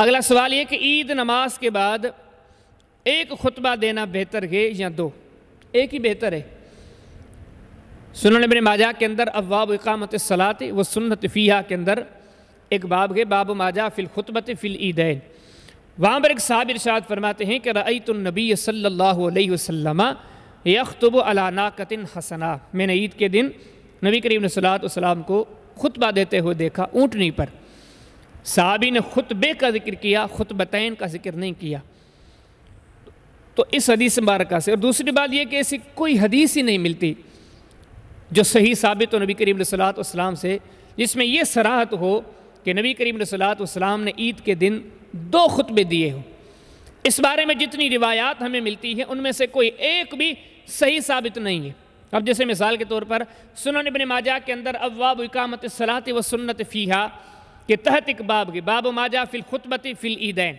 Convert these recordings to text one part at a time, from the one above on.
अगला सवाल ये कि ईद नमाज के बाद एक खुतबा देना बेहतर है या दो एक ही बेहतर है सुनन इबन माजा के अंदर अवाब इकामत सलात व सुन्नत फ़ीहा के अंदर एक बाब है बाब माजा फ़िल खुतबत फ़िल ईदैन वहाँ पर एक साहब इरशाद फरमाते हैं कि रई तो नबी सल्ला वसम यखतुब अलाना हसना मैंने ईद के दिन नबी करीम सलात को खुतबा देते हुए देखा ऊँटनी पर साहबी ने खुतबे का जिक्र किया खुतबतैन का जिक्र नहीं किया तो इस हदीस मुबारक से और दूसरी बात यह कि ऐसी कोई हदीस ही नहीं मिलती जो सही साबित हो नबी करीम सलाम से जिसमें यह सराहत हो कि नबी करीम सलाम ने ईद के दिन दो खुतबे दिए हों इस बारे में जितनी रिवायात हमें मिलती हैं उनमें से कोई एक भी सही साबित नहीं है अब जैसे मिसाल के तौर पर ने इबन माजा के अंदर अवाब इकामत सलात व सुन्नत फ़ीहा के तहत एक बाब की बाब माजा फिल खुतबती फिल ईदैन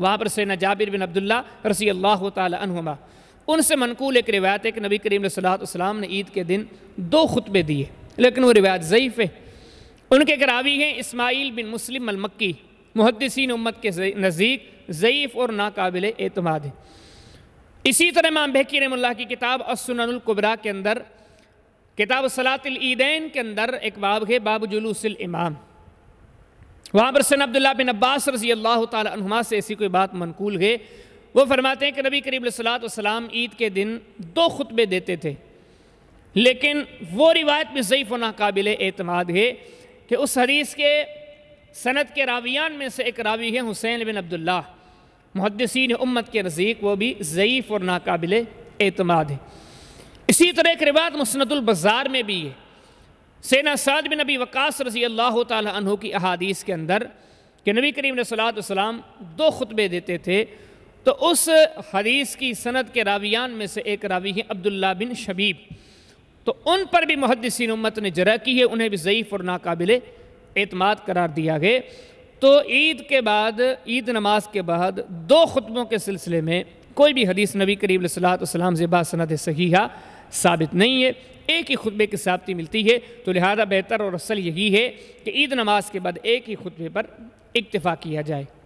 वहाँ पर सैन जाबिर बिन अब्दुल्ला रसी अल्लाह तुमा उनसे मनकूल एक रिवायत है कि नबी करीम सलाम ने ईद के दिन दो खुतबे दिए लेकिन वो रिवायत ज़यीफ़ है उनके करावी हैं इसमाइल बिन मुस्लिम अलमक्की मुहदसिन उम्मत के नज़दीक ज़यीफ़ और नाकबिल एतमाद है इसी तरह माम बहकी रमल्ला की किताब असनकुबरा के अंदर किताब सलातिल ईदैन के अंदर एक बाब है बाब जुलूसिल इमाम वहाँ पर सन अब्दुल्ला बिन अब्बास रजी अल्लाह तुम से ऐसी कोई बात मनकूल है वो फरमाते हैं कि नबी करीब सलाम ईद के दिन दो खुतबे देते थे लेकिन वो रिवायत भी ज़यीफ़ नाकबिल एतमाद है कि उस हदीस के सनत के रावियान में से एक रावी है हुसैन बिन अब्दुल्ला मुहदसिन उम्मत के नज़ीक वो भी ज़यीफ़ और नाकबिल एतमाद है इसी तरह एक रिवायत मुसनदुलबाज़ार में भी है सेना साद बिन नबी वक़ास रजी अल्लाह तहों की अहादीस के अंदर कि नबी करीम सलाम दो खुतबे देते थे तो उस हदीस की सनत के रावियान में से एक रावी है अब्दुल्ला बिन शबीब तो उन पर भी मुहदसिन उम्मत ने जरा की है उन्हें भी ज़यीफ़ और नाकबिल एतम करार दिया गया तो ईद के बाद ईद नमाज के बाद दो खुतबों के सिलसिले में कोई भी हदीस नबी करीब सलाम से बासनत सहीहा साबित नहीं है एक ही खुतबे की साबती मिलती है तो लिहाजा बेहतर और असल यही है कि ईद नमाज के बाद एक ही खुतबे पर इतफ़ा किया जाए